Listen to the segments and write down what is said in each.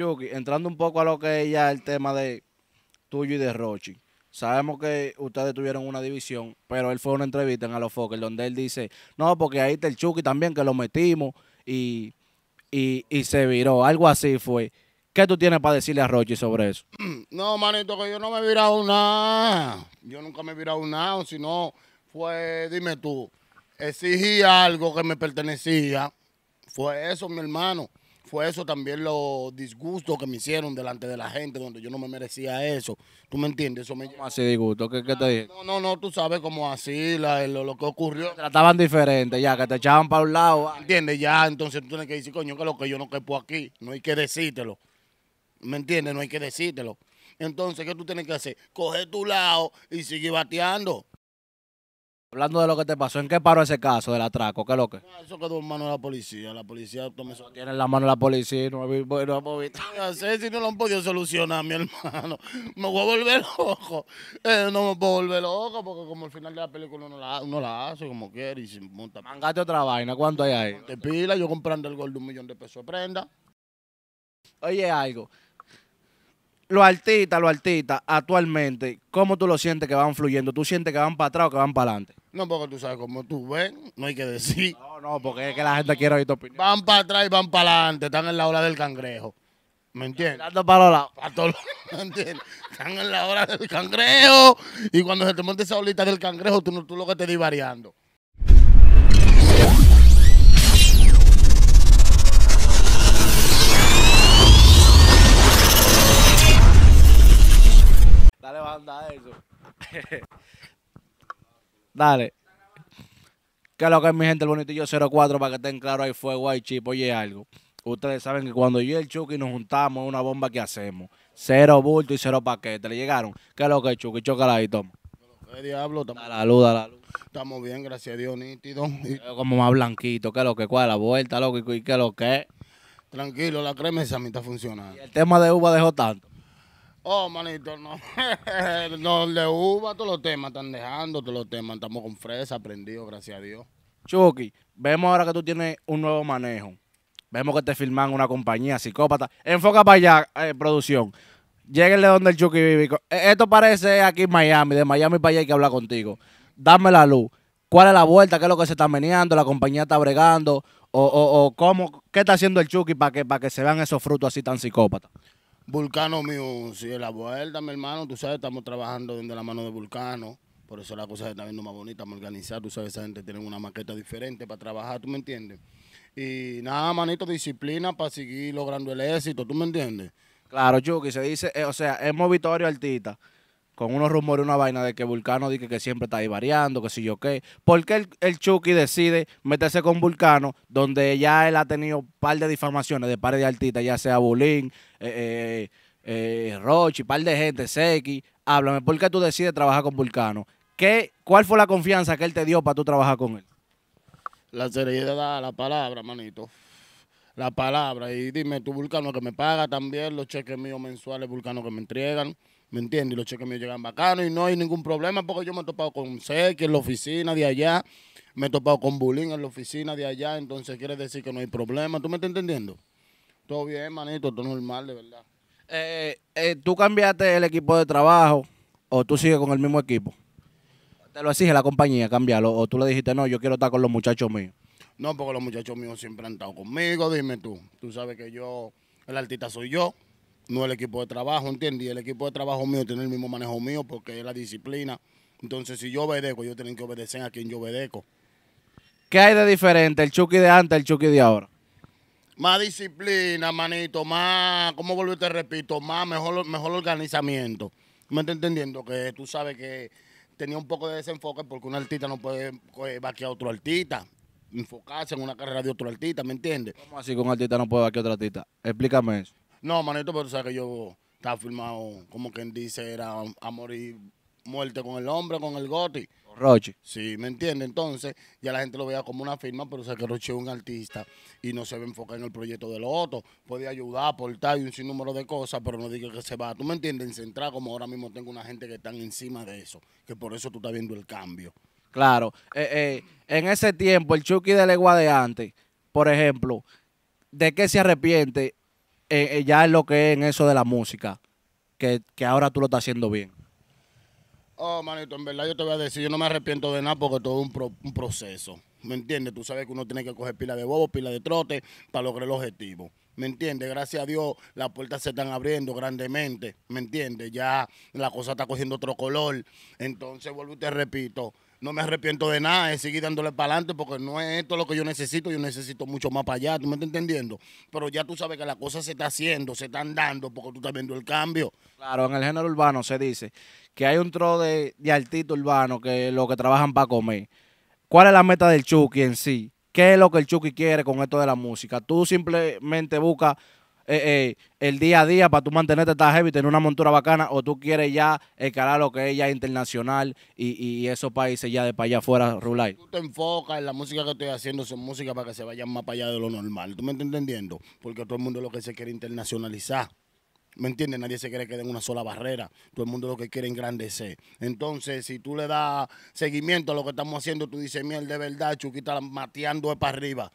Chucky, entrando un poco a lo que es ya el tema de tuyo y de Rochi. Sabemos que ustedes tuvieron una división, pero él fue a una entrevista en Alofoker donde él dice, no, porque ahí está el Chucky también que lo metimos y, y, se viró. Algo así fue. ¿Qué tú tienes para decirle a Rochi sobre eso? No, manito, que yo no me he virado nada. Yo nunca me he virado nada, sino fue, dime tú, exigí algo que me pertenecía. Fue eso, mi hermano fue eso también los disgustos que me hicieron delante de la gente, donde yo no me merecía eso. ¿Tú me entiendes? Eso me ¿Cómo así disgusto? ¿Qué, te ah, dije? No, no, no, tú sabes como así, lo, que ocurrió. trataban diferente, ya, que te echaban para un lado. ¿Entiendes? Ya, entonces tú tienes que decir, coño, que lo que yo no quepo aquí, no hay que decírtelo. ¿Me entiendes? No hay que decírtelo. Entonces, ¿qué tú tienes que hacer? Coger tu lado y sigue bateando. Hablando de lo que te pasó, ¿en qué paró ese caso del atraco? ¿Qué es lo que? Ah, eso quedó en manos de la policía. La policía tomó eso. Tiene la mano de la policía no, no, no hemos visto. No sé si no lo han podido solucionar, mi hermano. Me voy a volver loco. Eh, no me puedo volver loco porque como el final de la película uno la, la hace como quiere y se monta. Mangate otra vaina. ¿Cuánto hay ahí? Te pila, yo comprando el gol de un millón de pesos de prenda. Oye, algo. Los artistas, los artistas, actualmente, ¿cómo tú lo sientes que van fluyendo? ¿Tú sientes que van para atrás o que van para adelante? No, porque tú sabes cómo tú ves, no hay que decir. No, no, porque es que la gente quiere oír tu opinión. Van para atrás y van para adelante, están en la hora del cangrejo. ¿Me entiendes? para Están en la hora del cangrejo y cuando se te monte esa olita del cangrejo, tú, tú lo que te di variando. Dale banda a eso. Dale. Que lo que es mi gente, el bonitillo 04, para que estén claros, hay fuego, hay chip. Oye, algo. Ustedes saben que cuando yo y el Chucky nos juntamos, una bomba que hacemos. Cero bulto y cero paquete. ¿Le llegaron? ¿Qué es lo que es, Chucky? Chócala ahí, toma. ¿Qué diablo? Estamos, la luz, la luz. Estamos bien, gracias a Dios, nítido. Como más blanquito, ¿qué es lo que? ¿Cuál es la vuelta, loco? ¿Y qué lo que Tranquilo, la crema esa mí está funcionando. el tema de uva dejó tanto? Oh, manito, no. no de uva, todos los temas están dejando, todos los temas. Estamos con fresa, aprendido, gracias a Dios. Chucky, vemos ahora que tú tienes un nuevo manejo. Vemos que te firman una compañía psicópata. Enfoca para allá, eh, producción. Lléguenle donde el Chucky vive. Eh, esto parece aquí en Miami. De Miami para allá hay que hablar contigo. Dame la luz. ¿Cuál es la vuelta? ¿Qué es lo que se está meneando? ¿La compañía está bregando? ¿O, o, o cómo? ¿Qué está haciendo el Chucky para que, para que se vean esos frutos así tan psicópatas? Vulcano es la vuelta, mi hermano, tú sabes, estamos trabajando desde la mano de Vulcano. Por eso la cosa se está viendo más bonita, más organizada. Tú sabes, esa gente tiene una maqueta diferente para trabajar, ¿tú me entiendes? Y nada, manito, disciplina para seguir logrando el éxito, ¿tú me entiendes? Claro, Chucky, se dice, eh, o sea, es movitorio artista con unos rumores, una vaina de que Vulcano dice que siempre está ahí variando, que si yo qué. ¿Por qué el, Chucky decide meterse con Vulcano, donde ya él ha tenido un par de difamaciones de par de artistas, ya sea Bulín, eh, eh, eh par de gente, Seki? Háblame, ¿por qué tú decides trabajar con Vulcano? ¿Qué, ¿Cuál fue la confianza que él te dio para tú trabajar con él? La seriedad, la palabra, manito la palabra. Y dime, tú, Vulcano, que me paga también los cheques míos mensuales, Vulcano, que me entregan. ¿Me entiendes? Y los cheques míos llegan bacanos y no hay ningún problema porque yo me he topado con Seque en la oficina de allá, me he topado con Bulín en la oficina de allá, entonces quiere decir que no hay problema. ¿Tú me estás entendiendo? Todo bien, manito, todo normal, de verdad. Eh, eh, eh, ¿Tú cambiaste el equipo de trabajo o tú sigues con el mismo equipo? ¿Te lo exige la compañía cambiarlo o tú le dijiste, no, yo quiero estar con los muchachos míos? No, porque los muchachos míos siempre han estado conmigo, dime tú. Tú sabes que yo, el artista soy yo no el equipo de trabajo, ¿entiendes? Y el equipo de trabajo mío tiene el mismo manejo mío porque es la disciplina. Entonces, si yo obedezco, yo tienen que obedecer a quien yo obedezco. ¿Qué hay de diferente el Chucky de antes el Chucky de ahora? Más disciplina, manito, más, ¿cómo vuelvo y te repito? Más, mejor, mejor organizamiento. ¿Me estás entendiendo? Que tú sabes que tenía un poco de desenfoque porque un artista no puede eh, vaquear a otro artista. Enfocarse en una carrera de otro artista, ¿me entiendes? ¿Cómo así que un artista no puede vaquear a otro artista? Explícame eso. No, manito, pero sabes que yo estaba firmado, como quien dice, era amor y muerte con el hombre, con el goti. Roche. Sí, ¿me entiendes? Entonces, ya la gente lo veía como una firma, pero que Roche es un artista y no se ve enfocado en el proyecto de los otros. Puede ayudar, aportar y un sinnúmero de cosas, pero no diga que se va. ¿Tú me entiendes? En centrar, como ahora mismo tengo una gente que está encima de eso, que por eso tú estás viendo el cambio. Claro. Eh, eh, en ese tiempo, el Chucky de Legua de antes, por ejemplo, ¿de qué se arrepiente eh, eh, ya es lo que es en eso de la música, que, ahora tú lo estás haciendo bien? Oh, manito, en verdad yo te voy a decir, yo no me arrepiento de nada porque todo es un, un proceso. ¿Me entiendes? Tú sabes que uno tiene que coger pila de bobo, pila de trote para lograr el objetivo. ¿Me entiendes? Gracias a Dios las puertas se están abriendo grandemente. ¿Me entiendes? Ya la cosa está cogiendo otro color. Entonces, vuelvo y te repito, no me arrepiento de nada, es seguir dándole para adelante porque no es esto lo que yo necesito, yo necesito mucho más para allá, ¿tú me estás entendiendo? Pero ya tú sabes que la cosa se está haciendo, se están dando porque tú estás viendo el cambio. Claro, en el género urbano se dice que hay un tro de, de artistas urbanos que lo que trabajan para comer. ¿Cuál es la meta del Chucky en sí? ¿Qué es lo que el Chucky quiere con esto de la música? Tú simplemente buscas eh, eh, el día a día para tú mantenerte tan heavy, tener una montura bacana, o tú quieres ya escalar lo que es ya internacional y, esos países ya de para allá afuera, Rulay? Tú te enfocas en la música que estoy haciendo, son música para que se vayan más para allá de lo normal. ¿Tú me estás entendiendo? Porque todo el mundo lo que se quiere internacionalizar. ¿Me entiendes? Nadie se quiere quedar en una sola barrera. Todo el mundo lo que quiere engrandecer. Entonces, si tú le das seguimiento a lo que estamos haciendo, tú dices, miel de verdad, Chuquita mateando es para arriba.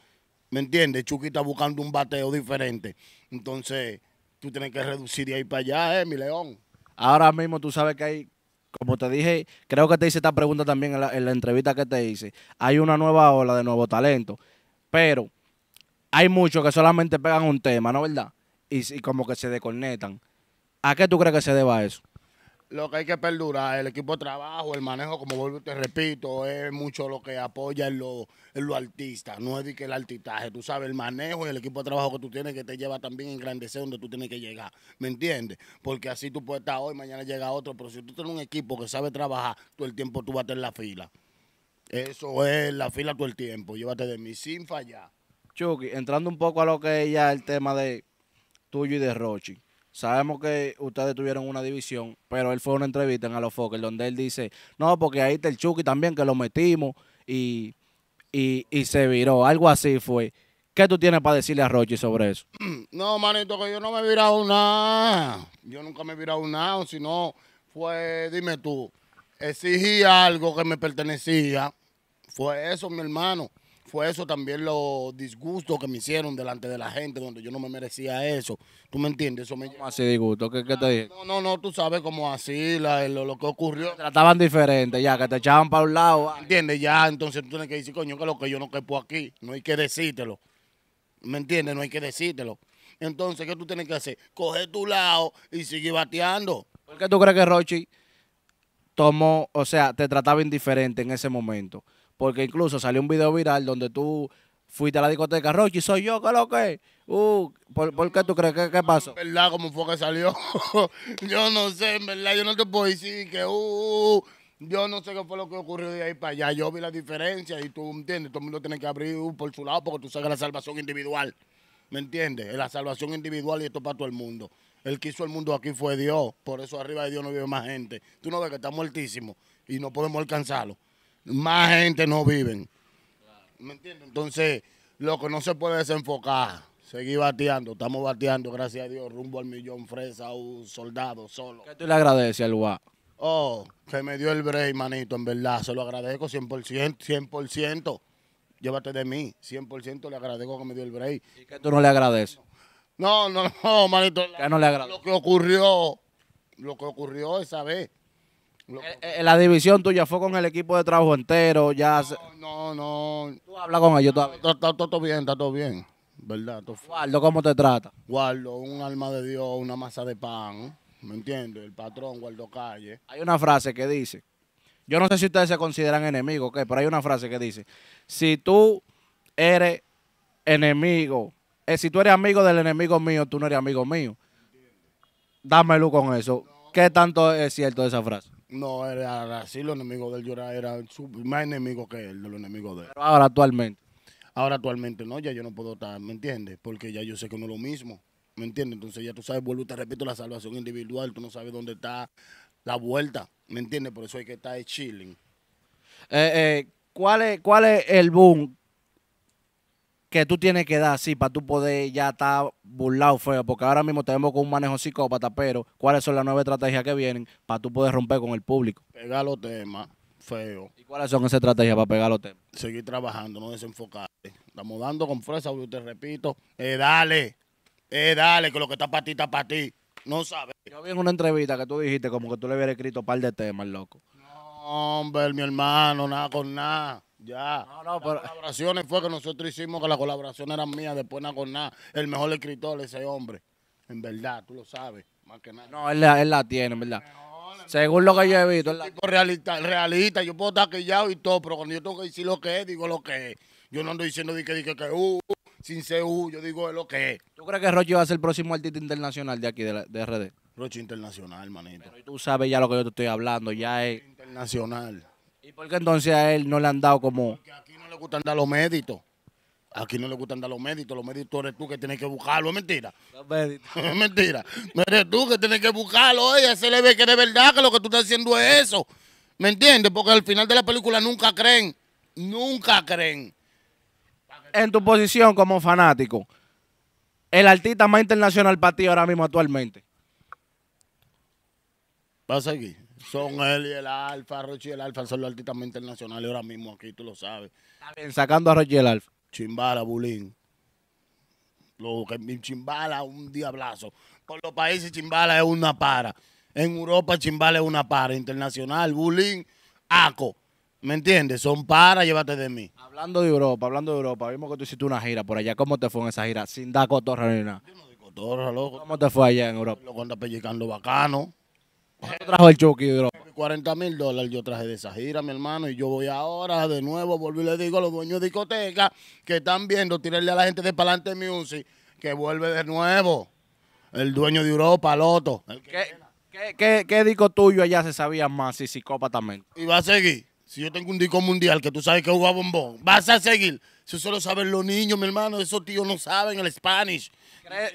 ¿Me entiendes? Chucky está buscando un bateo diferente. Entonces, tú tienes que reducir de ahí para allá, ¿eh, mi león? Ahora mismo tú sabes que hay, como te dije, creo que te hice esta pregunta también en la, entrevista que te hice. Hay una nueva ola de nuevo talento, pero hay muchos que solamente pegan un tema, ¿no verdad? Y, y como que se desconectan. ¿A qué tú crees que se deba eso? lo que hay que perdurar, el equipo de trabajo, el manejo, como vuelvo te repito, es mucho lo que apoya en los lo artista no es de que el artistaje, tú sabes, el manejo y el equipo de trabajo que tú tienes que te lleva también a engrandecer donde tú tienes que llegar, ¿me entiendes? Porque así tú puedes estar hoy, mañana llega otro, pero si tú tienes un equipo que sabe trabajar, todo el tiempo tú vas a tener la fila. Eso es la fila todo el tiempo, llévate de mí sin fallar. Chucky, entrando un poco a lo que es ya el tema de tuyo y de Rochi Sabemos que ustedes tuvieron una división, pero él fue a una entrevista en a Alofoker donde él dice, no, porque ahí está el Chucky también que lo metimos y, y, y se viró. Algo así fue. ¿Qué tú tienes para decirle a Roche sobre eso? No, manito, que yo no me he virado nada. Yo nunca me he virado nada, sino fue, dime tú, exigí algo que me pertenecía. Fue eso, mi hermano fue eso también los disgustos que me hicieron delante de la gente, donde yo no me merecía eso. ¿Tú me entiendes? Eso me ¿Cómo así disgusto? ¿Qué, te ah, dije? No, no, no, tú sabes cómo así, lo, que ocurrió. Te trataban diferente ya, que te echaban para un lado. ¿Me ¿Entiendes? Ya, entonces tú tienes que decir, coño, que lo que yo no quepo aquí, no hay que decírtelo. ¿Me entiendes? No hay que decírtelo. Entonces, ¿qué tú tienes que hacer? Coger tu lado y seguir bateando. ¿Por qué tú crees que Rochi tomó, o sea, te trataba indiferente en ese momento? porque incluso salió un video viral donde tú fuiste a la discoteca, Rochi, soy yo, ¿qué lo que? Uh, ¿por, qué tú crees que qué pasó? En verdad, ¿cómo fue que salió? yo no sé, en verdad, yo no te puedo decir que, uh, uh, uh, yo no sé qué fue lo que ocurrió de ahí para allá. Yo vi la diferencia y tú entiendes, todo el mundo tiene que abrir por su lado porque tú sabes la salvación individual. ¿Me entiendes? La salvación individual y esto para todo el mundo. El que hizo el mundo aquí fue Dios, por eso arriba de Dios no vive más gente. Tú no ves que está muertísimo y no podemos alcanzarlo más gente no viven. ¿Me entiendes? Entonces, lo que no se puede desenfocar, seguir bateando, estamos bateando, gracias a Dios, rumbo al millón fresa, un soldado solo. ¿Qué tú le agradeces al UA? Oh, que me dio el break, manito, en verdad, se lo agradezco 100%, 100%. Llévate de mí, 100% le agradezco que me dio el break. ¿Y qué tú no le agradeces? No, no, no, manito. ¿Qué no le Lo que ocurrió, lo que ocurrió esa vez. Eh, eh, la división tuya fue con el equipo de trabajo entero, ya... No, no. Tú hablas con ellos Está, todo bien, está todo bien. ¿Verdad? ¿cómo te trata? Guardo, un alma de Dios, una masa de pan. ¿Me entiendes? El patrón, Guardo Calle. Hay una frase que dice, yo no sé si ustedes se consideran enemigos, ¿qué? pero hay una frase que dice, si tú eres enemigo, eh, si tú eres amigo del enemigo mío, tú no eres amigo mío. dame luz con eso. ¿Qué tanto es cierto esa frase? No, era así, los enemigos de él, yo era, más enemigo que él, de los enemigos de él. ahora actualmente. Ahora actualmente no, ya yo no puedo estar, ¿me entiendes? Porque ya yo sé que no es lo mismo, ¿me entiendes? Entonces ya tú sabes, vuelvo te repito, la salvación individual, tú no sabes dónde está la vuelta, ¿me entiendes? Por eso hay que estar chilling. Eh, eh, ¿cuál, es, ¿Cuál es el boom que tú tienes que dar así para tú poder ya estar burlado feo? Porque ahora mismo tenemos con un manejo psicópata, pero ¿cuáles son las nuevas estrategias que vienen para tú poder romper con el público? Pegar los temas feo. ¿Y cuáles son esas estrategias para pegar los temas? Seguir trabajando, no desenfocarte. Estamos dando con fuerza, yo te repito. Eh, dale, eh, dale, que lo que está para ti está para ti. No sabes. Yo vi en una entrevista que tú dijiste como que tú le hubieras escrito un par de temas, loco. No, hombre, mi hermano, nada con nada. Ya. No, Las colaboraciones fue que nosotros hicimos que la colaboración era mía después nada con nada. El mejor escritor, ese hombre. En verdad, tú lo sabes, más que nada. No, él la, él la tiene, en verdad. Según lo que yo he visto. realista, realista, yo puedo estar ya y todo, pero cuando yo tengo que decir lo que es, digo lo que es. Yo no ando diciendo que, que, que uh, sin ser u, uh, yo digo lo que es. ¿Tú crees que Rochi va a ser el próximo artista internacional de aquí, de, RD? Rochi internacional, manito. Pero tú sabes ya lo que yo te estoy hablando, ya es... Internacional. ¿Y por qué entonces a él no le han dado como.? Porque aquí no le gustan dar los méritos. Aquí no le gustan dar los méritos. Los méritos eres tú que tienes que buscarlo. Es mentira. Los méritos. es mentira. eres tú que tienes que buscarlo. Oye, se le ve que de verdad que lo que tú estás haciendo es eso. ¿Me entiendes? Porque al final de la película nunca creen. Nunca creen. En tu posición como fanático, el artista más internacional para ti ahora mismo actualmente. a seguir son él y el Alfa. Rochi y el Alfa son los artistas más internacionales ahora mismo aquí, tú lo sabes. Está sacando a Rochi y el Alfa. Chimbala, Bulín. Lo que Chimbala, un diablazo. Por los países, Chimbala es una para. En Europa, Chimbala es una para. Internacional, Bulín, Aco. ¿Me entiendes? Son para, llévate de mí. Hablando de Europa, hablando de Europa, vimos que tú hiciste una gira por allá. ¿Cómo te fue en esa gira? Sin dar cotorra ni nada. Yo no di cotorra, loco. ¿Cómo te fue allá en Europa? lo anda pellizcando bacano. ¿Cuánto trajo el Chucky, bro? 40 mil dólares yo traje de esa gira, mi hermano, y yo voy ahora de nuevo, vuelvo y le digo a los dueños de discotecas que están viendo, tirarle a la gente de Palante Music, que vuelve de nuevo. El dueño de Europa, Loto. ¿Qué, disco tuyo allá se sabía más y también Y va a seguir. Si yo tengo un disco mundial que tú sabes que juega bombón, vas a seguir. Si eso lo saben los niños, mi hermano, esos tíos no saben el Spanish.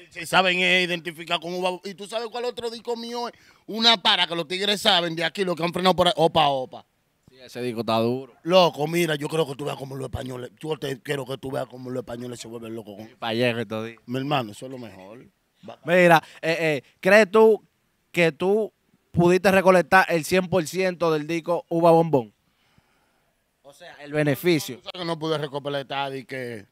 Si saben identificar con uva. ¿Y tú sabes cuál otro disco mío es? Una para que los tigres saben de aquí, lo que han frenado por ahí. Opa, opa. Sí, ese disco está duro. Loco, mira, yo creo que tú veas como los españoles. Yo te quiero que tú veas como los españoles se vuelven locos con. todo Mi hermano, eso es lo mejor. Mira, eh, eh, ¿crees tú que tú pudiste recolectar el 100% del disco Uva Bombón? O sea, el beneficio. No, no, no, no pude recolectar y que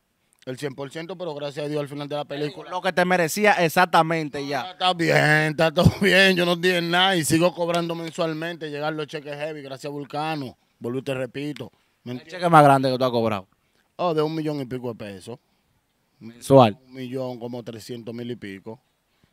el 100%, pero gracias a Dios al final de la película. Lo que te merecía exactamente ya. Está bien, está todo bien, yo no dije nada y sigo cobrando mensualmente, llegar los cheques heavy, gracias Vulcano, Volví, te repito. ¿El cheque más grande que tú has cobrado? Oh, de un millón y pico de pesos. Mensual. Un millón, como 300 mil y pico.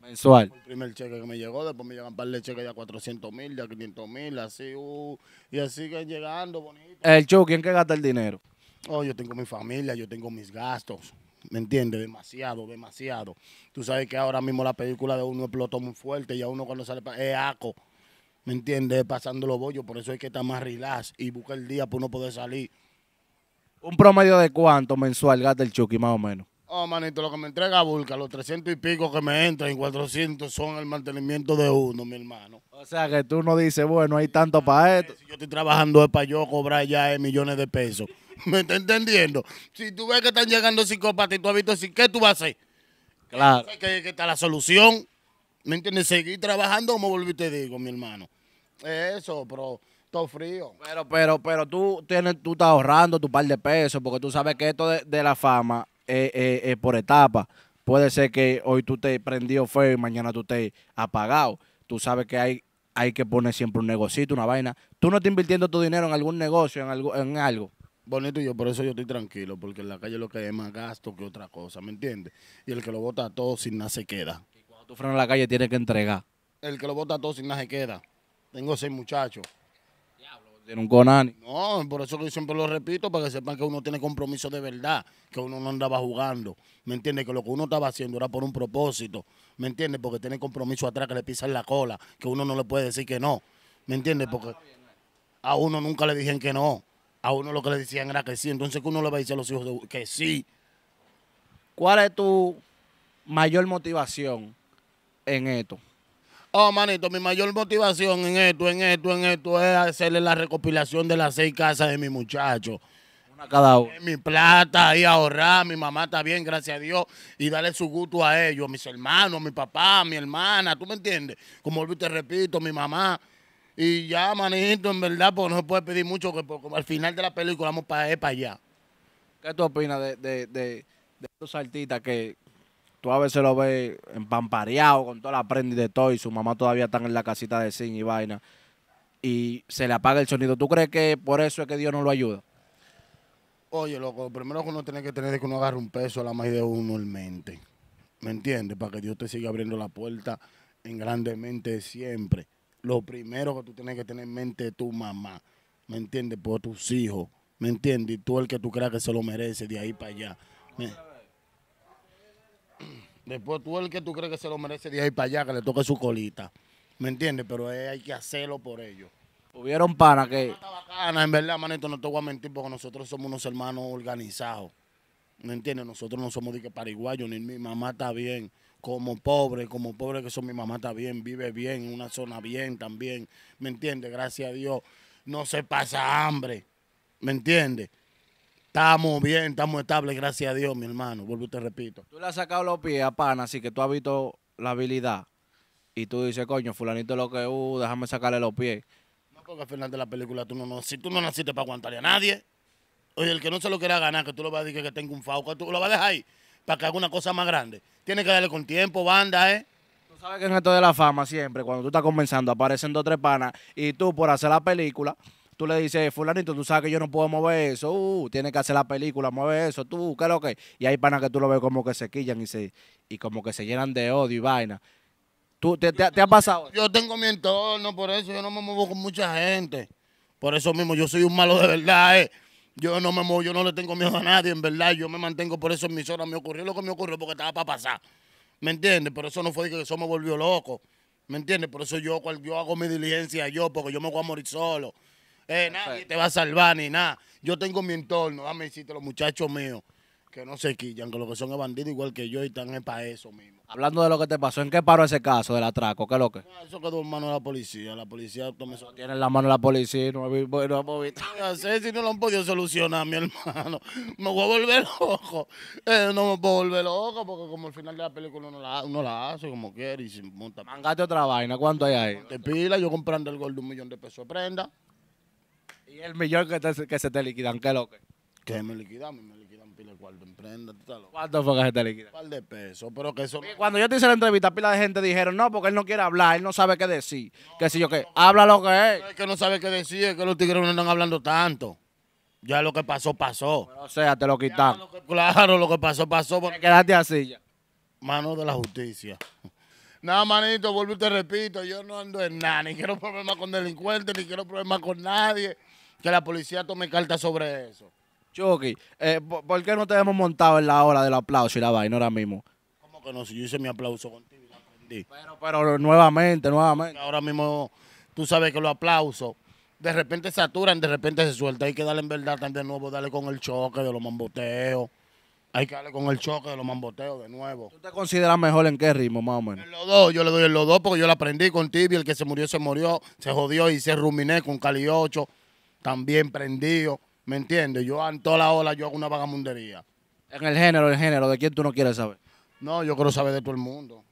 Mensual. El primer cheque que me llegó, después me llegan un par de cheques de 400 mil, de 500 mil, así, uh, y así que llegando bonito. El show, ¿quién que gasta el dinero? oh, yo tengo mi familia, yo tengo mis gastos. ¿Me entiendes? Demasiado, demasiado. Tú sabes que ahora mismo la película de uno explotó muy fuerte y a uno cuando sale es aco. ¿Me entiendes? Pasando los bollos. Por eso hay que estar más relax y buscar el día para uno poder salir. ¿Un promedio de cuánto mensual gasta el Chucky, más o menos? Oh, manito, lo que me entrega Vulca, los 300 y pico que me entran y 400 son el mantenimiento de uno, mi hermano. O sea, que tú no dices, bueno, hay tanto para esto. yo estoy trabajando para yo cobrar ya eh, millones de pesos. ¿Me está entendiendo? Si tú ves que están llegando psicópatas y tú has visto así, ¿qué tú vas a hacer? Claro. Que, que está la solución. ¿Me entiendes? Seguir trabajando como volví te digo, mi hermano. Eso, pero todo frío. Pero, pero, pero tú tienes, tú estás ahorrando tu par de pesos, porque tú sabes que esto de, la fama es eh, eh, eh, por etapa. Puede ser que hoy tú te prendió feo y mañana tú te apagado. Tú sabes que hay, hay que poner siempre un negocito, una vaina. Tú no estás invirtiendo tu dinero en algún negocio, en algo, en algo. Bonito, y yo por eso yo estoy tranquilo, porque en la calle lo que hay es más gasto que otra cosa, ¿me entiendes? Y el que lo bota todo sin nada se queda. Y cuando tú frenas la calle tienes que entregar. El que lo bota todo sin nada se queda. Tengo seis muchachos. Diablo, tiene un conani. No, por eso que yo siempre lo repito, para que sepan que uno tiene compromiso de verdad, que uno no andaba jugando, ¿me entiendes? Que lo que uno estaba haciendo era por un propósito, ¿me entiendes? Porque tiene compromiso atrás que le pisan la cola, que uno no le puede decir que no, ¿me entiendes? Ah, porque a uno nunca le dijeron que no a uno lo que le decían era que sí. Entonces, que uno le va a decir a los hijos que sí? ¿Cuál es tu mayor motivación en esto? Oh, manito, mi mayor motivación en esto, en esto, en esto es hacerle la recopilación de las seis casas de mi muchacho. Una cada uno. Mi plata y ahorrar. Mi mamá está bien, gracias a Dios. Y darle su gusto a ellos, mis hermanos, mi papá, mi hermana. ¿Tú me entiendes? Como te repito, mi mamá. Y ya, manito, en verdad, porque no se puede pedir mucho, que pues, al final de la película vamos para, allá, para allá. ¿Qué tú opinas de, de, de, estos artistas que tú a veces lo ves empampareado con toda la prenda de todo y su mamá todavía está en la casita de zinc y vaina y se le apaga el sonido? ¿Tú crees que por eso es que Dios no lo ayuda? Oye, loco, primero que uno tiene que tener es que uno agarre un peso a la más de uno mente. ¿Me entiendes? Para que Dios te siga abriendo la puerta en grandemente siempre lo primero que tú tienes que tener en mente es tu mamá, ¿me entiendes? Por tus hijos, ¿me entiendes? Y tú el que tú creas que se lo merece de ahí para allá. Después tú el que tú creas que se lo merece de ahí para allá, que le toque su colita, ¿me entiendes? Pero hay que hacerlo por ellos. Hubieron para que... Está bacana, en verdad, manito, no te voy a mentir porque nosotros somos unos hermanos organizados. ¿Me entiendes? Nosotros no somos de que paraguayos, ni mi mamá está bien como pobre, como pobre que son, mi mamá está bien, vive bien, en una zona bien también, ¿me entiendes? Gracias a Dios, no se pasa hambre, ¿me entiendes? Estamos bien, estamos estables, gracias a Dios, mi hermano. Vuelvo y te repito. Tú le has sacado los pies a Pana, así que tú has visto la habilidad. Y tú dices, coño, fulanito lo que hubo, uh, déjame sacarle los pies. No, porque al de la película tú no, no si tú no naciste para aguantarle a nadie. Oye, el que no se lo quiera ganar, que tú lo vas a decir que tengo un fauco, tú lo vas a dejar ahí para que haga una cosa más grande. Tiene que darle con tiempo, banda, ¿eh? Tú sabes que en esto de la fama siempre, cuando tú estás comenzando, aparecen dos o tres panas y tú por hacer la película, tú le dices, fulanito, tú sabes que yo no puedo mover eso, uh, tiene que hacer la película, mueve eso, tú, qué es lo que. Y hay panas que tú lo ves como que se quillan y, se, y como que se llenan de odio y vaina. ¿Tú, te, te, ha pasado? Yo tengo mi entorno, por eso yo no me muevo con mucha gente. Por eso mismo yo soy un malo de verdad, ¿eh? Yo no me muevo, yo no le tengo miedo a nadie, en verdad. Yo me mantengo por eso en mis horas. Me ocurrió lo que me ocurrió porque estaba para pasar. ¿Me entiendes? Por eso no fue que eso me volvió loco. ¿Me entiendes? Por eso yo, yo hago mi diligencia yo, porque yo me voy a morir solo. Eh, nadie te va a salvar ni nada. Yo tengo mi entorno, dame decirte los muchachos míos que no se quillan, que lo que son es bandidos igual que yo y están es para eso mismo. Hablando de lo que te pasó, ¿en qué paró ese caso del atraco? ¿Qué es lo que? Ah, eso quedó en manos de la policía. La policía tomó eso. Tiene la mano de la policía, no no no si no lo han podido solucionar, mi hermano. Me voy a volver loco. Eh, no me puedo volver loco porque como al final de la película uno la, la hace como quiere y se monta. Mangate otra vaina, ¿cuánto hay ahí? Te pila, yo comprando el gol de un millón de pesos de prenda. Y el millón que, que se te liquidan, ¿qué es lo que? Que me liquidan, me liquidan de fue que se te Un pero que eso. Cuando yo te hice la entrevista, pila de gente dijeron, no, porque él no quiere hablar, él no sabe qué decir. que si yo que, habla lo que es. que no sabe qué decir, es que los tigres no están hablando tanto. Ya lo que pasó, pasó. o sea, te lo quitaron. claro, lo que pasó, pasó. Porque... quedaste así Mano de la justicia. Nada, manito, vuelvo y te repito, yo no ando en nada, ni quiero problemas con delincuentes, ni quiero problemas con nadie. Que la policía tome carta sobre eso. Chucky, eh, ¿por qué no te hemos montado en la hora del aplauso y la vaina ahora mismo? ¿Cómo que no? Si yo hice mi aplauso contigo y lo aprendí. Pero, pero nuevamente, nuevamente. Ahora mismo tú sabes que los aplausos de repente saturan, de repente se suelta. Hay que darle en verdad también de nuevo, darle con el choque de los mamboteos. Hay que darle con el choque de los mamboteos de nuevo. ¿Tú te consideras mejor en qué ritmo, más o menos? En los dos, yo le doy en los dos porque yo lo aprendí con y El que se murió, se murió, se jodió y se ruminé con Cali 8, también prendido. ¿Me entiendes? Yo en toda la ola yo hago una vagamundería. En el género, el género, ¿de quién tú no quieres saber? No, yo quiero saber de todo el mundo.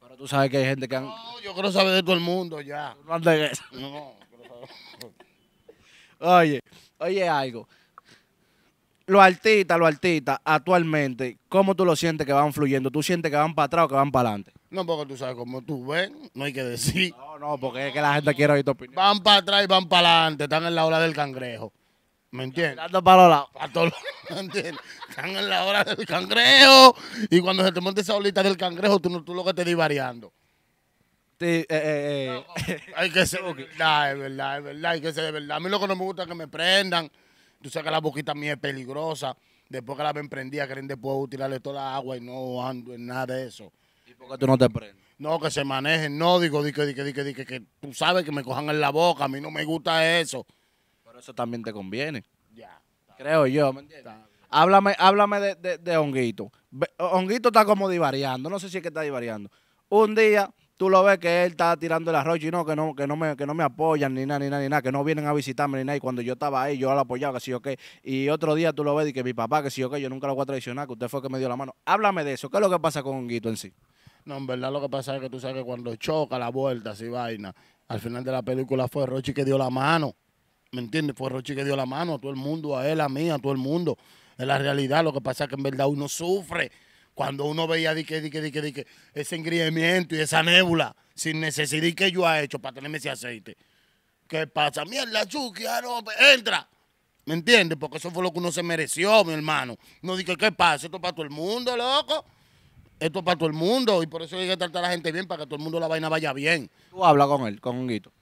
Pero tú sabes que hay gente que han... No, yo quiero saber de todo el mundo ya. No andes eso. No, oye, oye algo. Los artistas, los artistas, actualmente, ¿cómo tú lo sientes que van fluyendo? ¿Tú sientes que van para atrás o que van para adelante? No, porque tú sabes cómo tú ves, no hay que decir. No, no, porque es que la gente quiere oír tu opinión. Van para atrás y van para adelante, están en la ola del cangrejo. ¿Me entiendes? para los Para todos ¿Me entiendes? Están en la hora del cangrejo. Y cuando se te monte esa olita del cangrejo, tú, tú lo que te di variando. Sí, eh, eh, eh. hay que ser de verdad, es verdad, es verdad. Hay que ser de verdad. A mí lo que no me gusta es que me prendan. Tú sabes que la boquita mía es peligrosa. Después que la ven prendida, creen después tirarle toda la agua y no ando en nada de eso. ¿Y por qué tú no te prendes? No, que se manejen. No, digo, di digo, digo, digo, digo, que tú sabes que me cojan en la boca. A mí no me gusta eso eso también te conviene. Ya. Creo yo, Háblame, háblame de, de, de, Honguito. Honguito está como divariando, no sé si es que está divariando. Un día tú lo ves que él está tirando el arroyo y no, que no, que no me, que no me apoyan ni nada, ni nada, ni nada, que no vienen a visitarme ni nada. Y cuando yo estaba ahí, yo lo apoyaba, que sí o qué. Y otro día tú lo ves y que mi papá, que sí o qué, yo nunca lo voy a traicionar, que usted fue que me dio la mano. Háblame de eso, ¿qué es lo que pasa con Honguito en sí? No, en verdad lo que pasa es que tú sabes que cuando choca la vuelta, así vaina, al final de la película fue Rochi que dio la mano. ¿Me entiendes? Fue Rochi que dio la mano a todo el mundo, a él, a mí, a todo el mundo. En la realidad. Lo que pasa es que en verdad uno sufre cuando uno veía di que, di que, di que, di que ese engrimiento y esa nébula sin necesidad que yo ha hecho para tenerme ese aceite. ¿Qué pasa? Mierda, Chucky, ah, pues, entra. ¿Me entiendes? Porque eso fue lo que uno se mereció, mi hermano. No dije, ¿qué pasa? Esto es para todo el mundo, loco. Esto es para todo el mundo. Y por eso hay que tratar a la gente bien, para que todo el mundo la vaina vaya bien. Tú hablas con él, con guito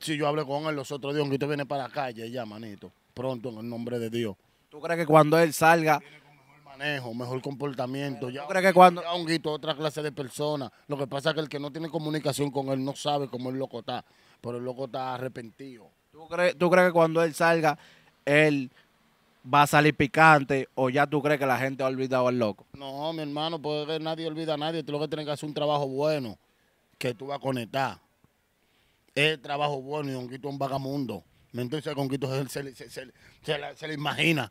si yo hablo con él los otros días, un grito viene para la calle ya, manito, pronto, en el nombre de Dios. ¿Tú crees que cuando él salga... mejor manejo, mejor comportamiento. ya, ¿Tú crees que cuando... Ya un guito, otra clase de persona. Lo que pasa es que el que no tiene comunicación con él no sabe cómo el loco está, pero el loco está arrepentido. ¿Tú crees, que cuando él salga, él va a salir picante o ya tú crees que la gente ha olvidado al loco? No, mi hermano, que nadie olvida a nadie. Tú lo que tienes que hacer es un trabajo bueno que tú vas a conectar es trabajo bueno y Honguito es un vagamundo. ¿Me entiendes? Honguito se, se, se, le imagina.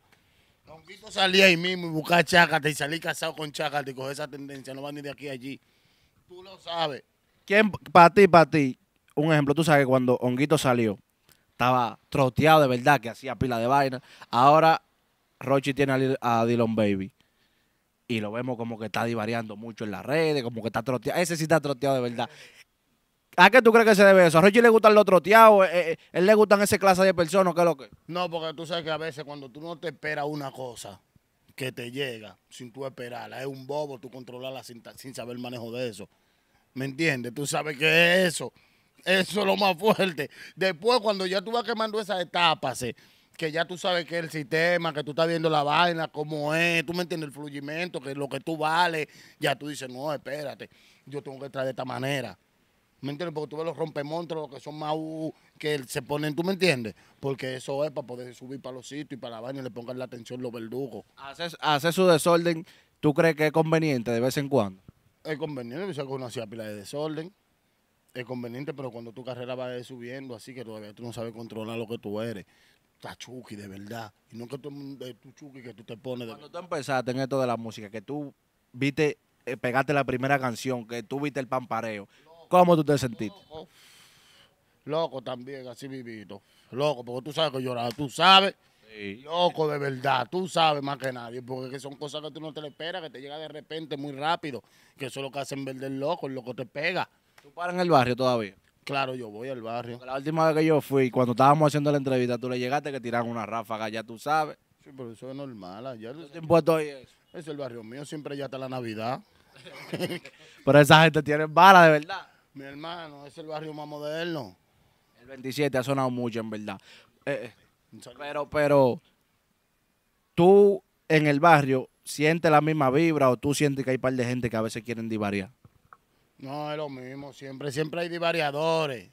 Honguito salía ahí mismo y buscaba Chacate y salí casado con chácate y coger esa tendencia, no va ni de aquí a allí. Tú lo sabes. ¿Quién, para ti, para ti, un ejemplo, tú sabes que cuando Honguito salió, estaba troteado de verdad, que hacía pila de vaina. Ahora Rochi tiene a, Dylan Baby. Y lo vemos como que está divariando mucho en las redes, como que está troteado. Ese sí está troteado de verdad. ¿A qué tú crees que se debe eso? ¿A Rochi le gusta los troteados? Eh, eh, ¿Él le gustan esa clase de personas? ¿Qué lo que? No, porque tú sabes que a veces cuando tú no te esperas una cosa que te llega sin tú esperarla, es un bobo tú controlarla sin, sin saber manejo de eso. ¿Me entiendes? Tú sabes que eso. Eso es lo más fuerte. Después, cuando ya tú vas quemando esas etapas, eh, que ya tú sabes que el sistema, que tú estás viendo la vaina, cómo es, tú me entiendes, el fluyimiento, que lo que tú vales, ya tú dices, no, espérate, yo tengo que estar de esta manera. ¿Me entiendes? Porque tú ves los rompemontros, los que son más que se ponen, ¿tú me entiendes? Porque eso es para poder subir para los sitios y para la y le pongan la atención los verdugos. ¿Haces, hace su desorden, ¿tú crees que es conveniente de vez en cuando? Es conveniente, yo sé que hacía pila de desorden. Es conveniente, pero cuando tu carrera va subiendo, así que todavía tú no sabes controlar lo que tú eres. Estás chuki, de verdad. Y no que eh, tú, que tú te pones. De... Cuando tú empezaste en esto de la música, que tú viste, eh, pegaste la primera canción, que tú viste el pampareo. ¿Cómo tú te sentiste? Loco, oh, oh. loco también, así vivito. Loco, porque tú sabes que lloraba, tú sabes. Loco, de verdad, tú sabes más que nadie, porque son cosas que tú no te le esperas, que te llega de repente muy rápido, que eso es lo que hacen ver del loco, el loco te pega. ¿Tú paras en el barrio todavía? Claro, yo voy al barrio. la última vez que yo fui, cuando estábamos haciendo la entrevista, tú le llegaste que tiran una ráfaga, ya tú sabes. Sí, pero eso es normal. ¿Qué es el barrio mío, siempre ya está la Navidad. pero esa gente tiene bala, de verdad. Mi hermano, es el barrio más moderno. El 27 ha sonado mucho, en verdad. Eh, eh, pero, pero, tú en el barrio sientes la misma vibra o tú sientes que hay un par de gente que a veces quieren divariar. No, es lo mismo. Siempre, siempre hay divariadores.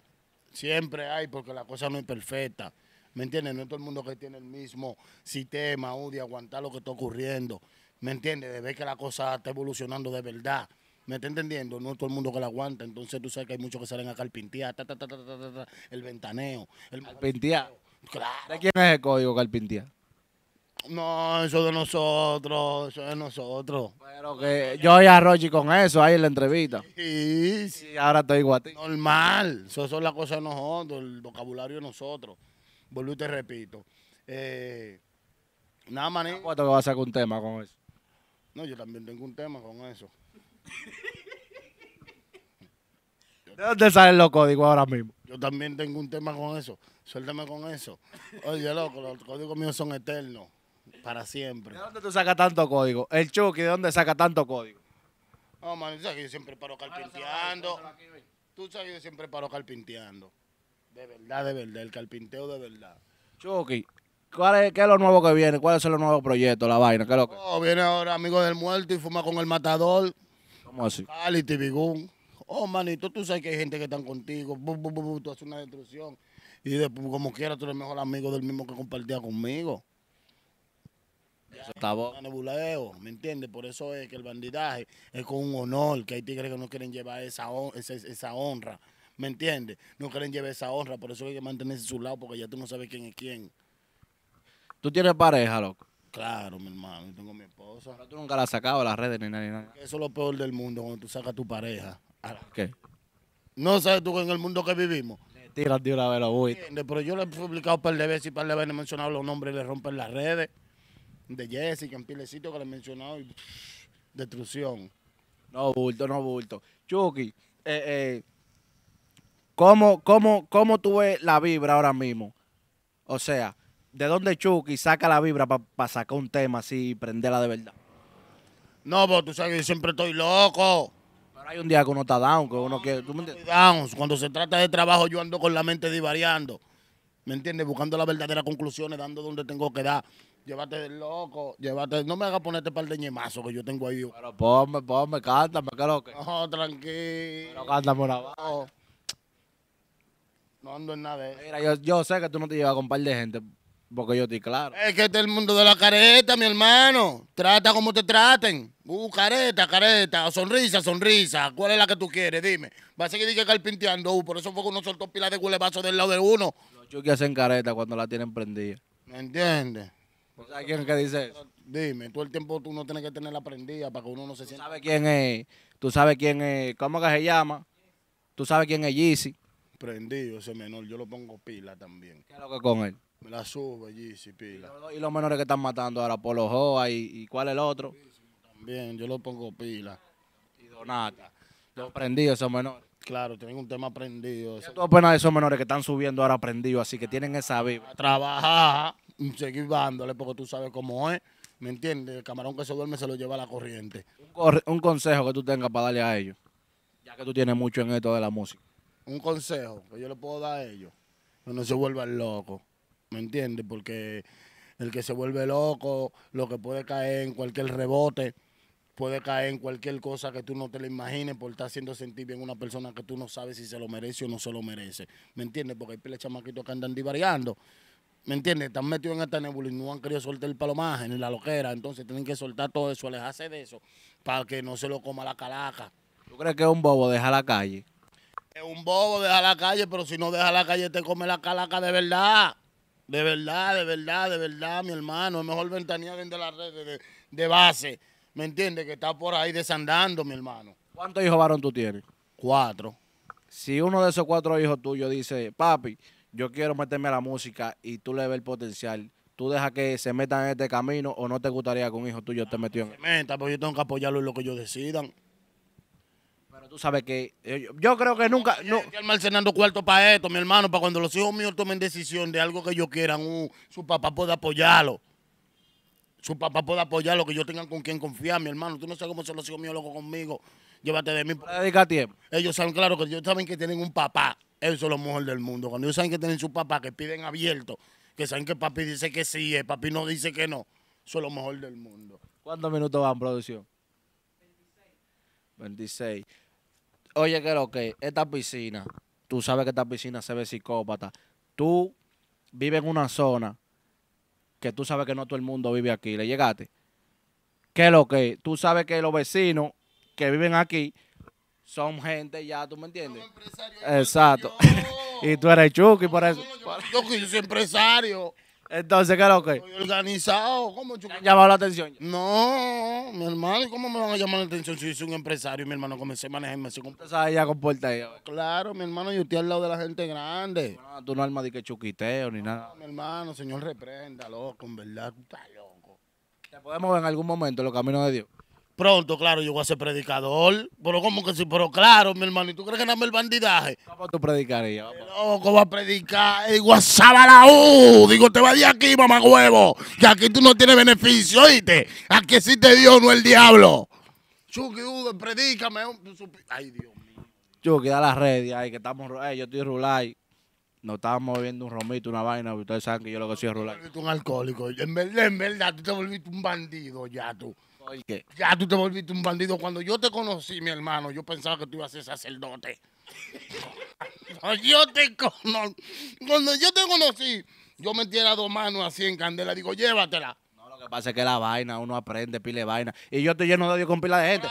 Siempre hay, porque la cosa no es perfecta. ¿Me entiendes? No es todo el mundo que tiene el mismo sistema o de aguantar lo que está ocurriendo. ¿Me entiendes? De ver que la cosa está evolucionando de verdad. ¿Me está entendiendo? No todo el mundo que la aguanta. Entonces tú sabes que hay muchos que salen a carpintear, el ventaneo. El carpintear. Claro. ¿De quién es el código carpintear? No, eso de nosotros, eso de nosotros. Pero que yo y a Rochi con eso ahí en la entrevista. Sí, Y ahora estoy igual a Normal, eso es la cosa de nosotros, el vocabulario de nosotros. Volví te repito. Eh, nada, ¿Cuánto que vas a hacer un tema con eso? No, yo también tengo un tema con eso. ¿De dónde salen los códigos ahora mismo? Yo también tengo un tema con eso. Suéltame con eso. Oye, loco, los códigos míos son eternos. Para siempre. ¿De dónde tú sacas tanto código? El Chucky, ¿de dónde saca tanto código? No, man, tú yo siempre paro carpinteando. Tú sabes que siempre paro carpinteando. De verdad, de verdad. El carpinteo de verdad. Chucky, ¿Cuál es, ¿Qué es lo nuevo que viene? ¿Cuáles son los nuevos proyectos, la vaina? ¿Qué es lo oh, viene ahora Amigo del Muerto y Fuma con el Matador. ¿Cómo así? Cali, Tibigún. Oh, manito, tú sabes que hay gente que están contigo. tú haces una destrucción. Y como quiera, tú eres el mejor amigo del mismo que compartía conmigo. Eso está Nebuleo, ¿me entiendes? Por eso es que el bandidaje es con un honor, que hay tigres que no quieren llevar esa, esa, honra, ¿me entiendes? No quieren llevar esa honra, por eso hay que mantenerse a su lado, porque ya tú no sabes quién es quién. ¿Tú tienes pareja, loco? Claro, mi hermano, yo tengo mi esposa. tú nunca la has sacado a las redes ni nada, ni nada. Eso es lo peor del mundo cuando tú sacas a tu pareja. ¿Qué? No sabes tú en el mundo que vivimos. Le tiras de una vez lo Pero yo le he publicado un par de veces y par de veces he mencionado los nombres y le rompen las redes. De Jessica, en pilecito que le he mencionado y destrucción. No bulto, no bulto. Chucky, eh, eh, ¿cómo, cómo, ¿cómo tú ves la vibra ahora mismo? O sea, ¿de dónde Chucky saca la vibra para sacar un tema así y prenderla de verdad? No, pero tú sabes que yo siempre estoy loco. Pero hay un día que uno está down, que uno quiere. Down. Cuando se trata de trabajo, yo ando con la mente divariando. ¿Me entiendes? Buscando las verdaderas conclusiones, dando donde tengo que dar. Llévate del loco, llévate. No me hagas ponerte par de ñemazos que yo tengo ahí. Pero ponme, ponme, cántame, que lo que. No, tranquilo. Pero cántame una abajo. No ando en nada de eso. Mira, yo, yo sé que tú no te llevas con un par de gente, porque yo estoy claro. Es que este es el mundo de la careta, mi hermano. Trata como te traten. Uh, careta, careta. Sonrisa, sonrisa. ¿Cuál es la que tú quieres? Dime. Va a seguir carpinteando. Uh, por eso fue que uno soltó pilas de culebazo del lado de uno. Los chuques hacen careta cuando la tienen prendida. ¿Me entiendes? quién que dice Dime, todo el tiempo tú no tienes que tenerla prendida para que uno no se sienta. ¿Tú sabes quién es? ¿Tú sabes quién es? ¿Cómo que se llama? ¿Tú sabes quién es Yeezy? Prendido ese menor, yo lo pongo pila también. ¿Qué es lo que con él? Me La sube GC pila. Y los, menores que están matando ahora, Polo Joa y, y cuál es el otro. También, yo lo pongo pila. Y Donata. Los prendidos esos menores. Claro, tienen un tema aprendido todo pena de esos menores que están subiendo ahora prendidos, así que tienen esa vida. Trabajar, seguir dándole, porque tú sabes cómo es. ¿Me entiendes? El camarón que se duerme se lo lleva a la corriente. Un, un consejo que tú tengas para darle a ellos, ya que tú tienes mucho en esto de la música. Un consejo que yo le puedo dar a ellos, que no se vuelvan locos ¿me entiendes? Porque el que se vuelve loco, lo que puede caer en cualquier rebote, puede caer en cualquier cosa que tú no te lo imagines por estar haciendo sentir bien una persona que tú no sabes si se lo merece o no se lo merece. ¿Me entiendes? Porque hay piles chamaquitos que andan divariando. ¿Me entiendes? Están metidos en esta nebula y no han querido soltar el palomaje ni la loquera. Entonces tienen que soltar todo eso, alejarse de eso, para que no se lo coma la calaca. ¿Tú crees que es un bobo deja la calle? Es un bobo dejar la calle, pero si no deja la calle te come la calaca de verdad. De verdad, de verdad, de verdad, mi hermano. Es mejor ventanilla vende la red de, base. ¿Me entiendes? Que está por ahí desandando, mi hermano. ¿Cuántos hijos varón tú tienes? Cuatro. Si uno de esos cuatro hijos tuyos dice, papi, yo quiero meterme a la música y tú le ves el potencial, tú dejas que se metan en este camino o no te gustaría que un hijo tuyo te metió en. Se meta, pues yo tengo que apoyarlo en lo que ellos decidan tú sabes que eh, yo, creo que nunca. No. Estoy almacenando cuarto para esto, mi hermano, para cuando los hijos míos tomen decisión de algo que ellos quieran, uh, su papá pueda apoyarlo. Su papá pueda apoyarlo, que yo tengan con quien confiar, mi hermano. Tú no sabes cómo son los hijos míos locos conmigo. Llévate de mí. Dedica tiempo. Ellos saben, claro, que ellos saben que tienen un papá. Eso es lo mejor del mundo. Cuando ellos saben que tienen su papá, que piden abierto, que saben que papi dice que sí, el eh, papi no dice que no. Eso es lo mejor del mundo. ¿Cuántos minutos van, producción? 26. 26. Oye, que lo que, esta piscina, tú sabes que esta piscina se ve psicópata. Tú vives en una zona que tú sabes que no todo el mundo vive aquí. Le llegaste. Que lo que, tú sabes que los vecinos que viven aquí son gente ya, ¿tú me entiendes? Exacto. y tú eres Chucky, por eso. soy empresario. Entonces, ¿qué es lo que? organizado. ¿Cómo ¿Te han llamado la atención? No, mi hermano, ¿cómo me van a llamar la atención si yo soy un empresario y mi hermano comencé a manejarme así? ella ya comporta ella? ¿eh? Claro, mi hermano, yo estoy al lado de la gente grande. No, tú no armas de que chuquiteo ni no, nada. Mi hermano, señor, reprenda, loco, en verdad, tú estás loco. ¿Te podemos ver en algún momento en los caminos de Dios? Pronto, claro, yo voy a ser predicador. Pero como que sí, pero claro, mi hermano, ¿y tú crees que no me el bandidaje? ¿Cómo tú predicarías? Loco, va a predicar. Digo, a Digo, te vas de aquí, mamá huevo. Que aquí tú no tienes beneficio, oíste. Aquí existe Dios, no el diablo. Chucky, Udo, predícame. Ay, Dios mío. Chucky, da las redes ay que estamos. yo estoy rulay. No estábamos viendo un romito, una vaina, ustedes saben que yo lo que soy es Yo Tú un alcohólico. En verdad, en verdad, tú te volviste un bandido ya, tú. Oye, ya tú te volviste un bandido. Cuando yo te conocí, mi hermano, yo pensaba que tú ibas a ser sacerdote. yo te Cuando yo te conocí, yo las dos manos así en candela. Digo, llévatela. No, lo que pasa es que la vaina, uno aprende, pile vaina. Y yo estoy lleno de odio con pila de gente.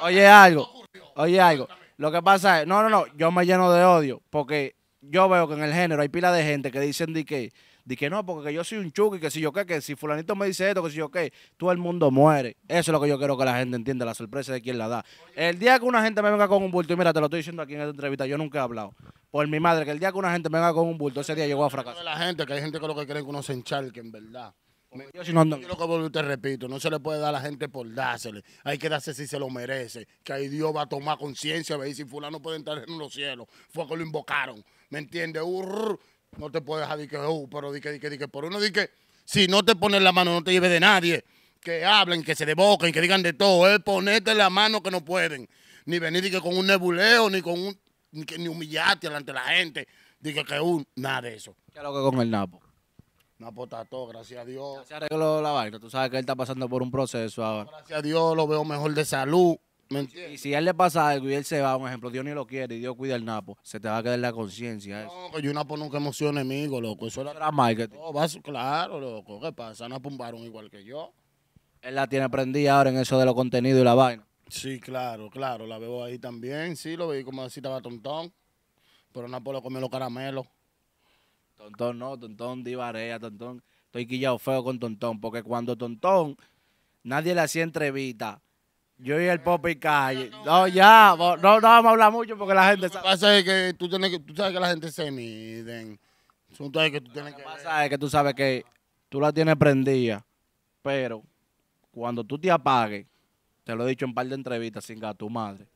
Oye, algo. Oye, algo. Lo que pasa es, no, no, no, yo me lleno de odio porque yo veo que en el género hay pila de gente que dicen de que de que no, porque yo soy un y que si yo qué, que si fulanito me dice esto, que si yo qué, todo el mundo muere. Eso es lo que yo quiero que la gente entienda, la sorpresa de quién la da. El día que una gente me venga con un bulto, y mira, te lo estoy diciendo aquí en esta entrevista, yo nunca he hablado. Por mi madre, que el día que una gente me venga con un bulto, ese día llegó a fracasar. La gente, que hay gente que lo que quieren que uno se encharque, en verdad. Yo, si no, no. yo lo que te repito, no se le puede dar a la gente por dársele. Hay que darse si se lo merece. Que ahí Dios va a tomar conciencia, veis si fulano puede entrar en los cielos. Fue que lo invocaron. ¿Me entiendes? No te puedes dejar que, oh, pero di que, di que, di que. Por uno di que, si no te pones la mano, no te lleves de nadie. Que hablen, que se deboquen, que digan de todo. Es ponerte la mano que no pueden. Ni venir que con un nebuleo, ni con un, ni, que, ni humillarte delante la gente. Dije que un, nada de eso. ¿Qué es lo que con el Napo? Napo está todo, gracias a Dios. se arregló la vaina. Tú sabes que él está pasando por un proceso ahora. Gracias a Dios lo veo mejor de salud. Y si a él le pasa algo y él se va, un ejemplo, Dios ni lo quiere y Dios cuida el Napo, se te va a quedar la conciencia. ¿eh? No, que yo Napo nunca emocione, enemigo, loco. Eso era, la marketing. No, vas, claro, loco. ¿Qué pasa? Napo un igual que yo. Él la tiene prendida ahora en eso de los contenidos y la vaina. Sí, claro, claro. La veo ahí también. Sí, lo vi como así estaba tontón. Pero Napo le comió los caramelos. Tontón no, tontón divarea, tontón. Estoy quillado feo con tontón, porque cuando tontón nadie le hacía entrevista yo y el pop y Calle. No, ya, no, no vamos a hablar mucho porque la gente sabe. Lo que pasa es que tú, tienes que sabes que la gente se miden. que tú tienes Lo pasa es que tú sabes que tú la tienes prendida, pero cuando tú te apagues, te lo he dicho en un par de entrevistas, sin a tu madre.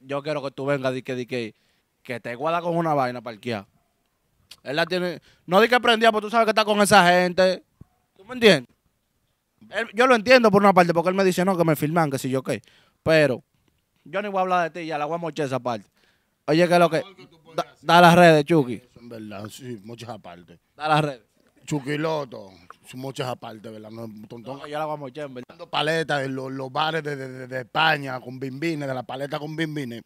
Yo quiero que tú vengas di que, di que, te guarda con una vaina parqueada. Él la tiene. No di que prendida, porque tú sabes que está con esa gente. ¿Tú me entiendes? yo lo entiendo por una parte, porque él me dice, no, que me firman, que si yo qué. Pero yo ni voy a hablar de ti, ya la voy a mochar esa parte. Oye, que lo que... Da, las redes, Chucky. En verdad, sí, muchas aparte. Da las redes. son muchas aparte, ¿verdad? No, tontón. tonto yo la voy a mochar, en Paletas en los, bares de, de, de, España con bimbines, de la paleta con bimbines.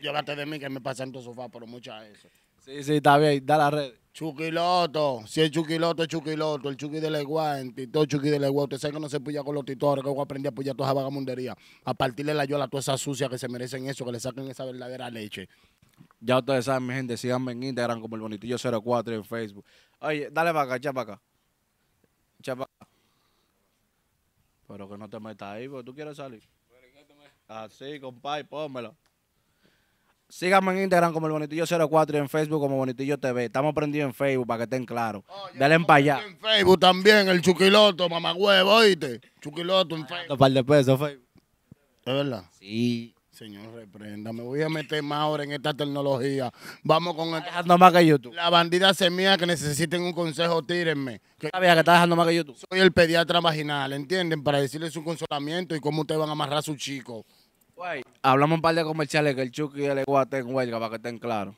llévate de mí que me pasan tu sofá, pero muchas eso. Sí, sí, está bien, da las redes. Chuquiloto, si el Chuquiloto, es Chuquiloto, el Chuqui de Leguá, el Tito Chuqui de Leguá. Ustedes saben que no se pilla con los titores, que voy a aprender a pullar toda esa vagamundería. A partirle la yola a todas esas sucias que se merecen eso, que le saquen esa verdadera leche. Ya ustedes saben, mi gente, síganme en Instagram como el Bonitillo 04 en Facebook. Oye, dale para acá, echa para acá. Echa acá. Pero que no te metas ahí, porque tú quieres salir. Así, ah, compadre, pónmelo. Síganme en Instagram como el Bonitillo04 y en Facebook como Bonitillo TV. Estamos prendidos en Facebook para que estén claros. Oh, Dale para allá. En Facebook también, el Chuquiloto, mamagüevo, oíste. Chuquiloto en Facebook. Un par de pesos, Facebook. ¿Es verdad? Sí. Señor, reprenda. Me voy a meter más ahora en esta tecnología. Vamos con. El... dejando más que YouTube. La bandida semilla que necesiten un consejo, tírenme. ¿Qué Sabía que está dejando más que YouTube. Soy el pediatra vaginal, ¿entienden? Para decirles su consolamiento y cómo ustedes van a amarrar a su chico hablamos un par de comerciales que el Chucky y el Eguate en huelga para que estén claros.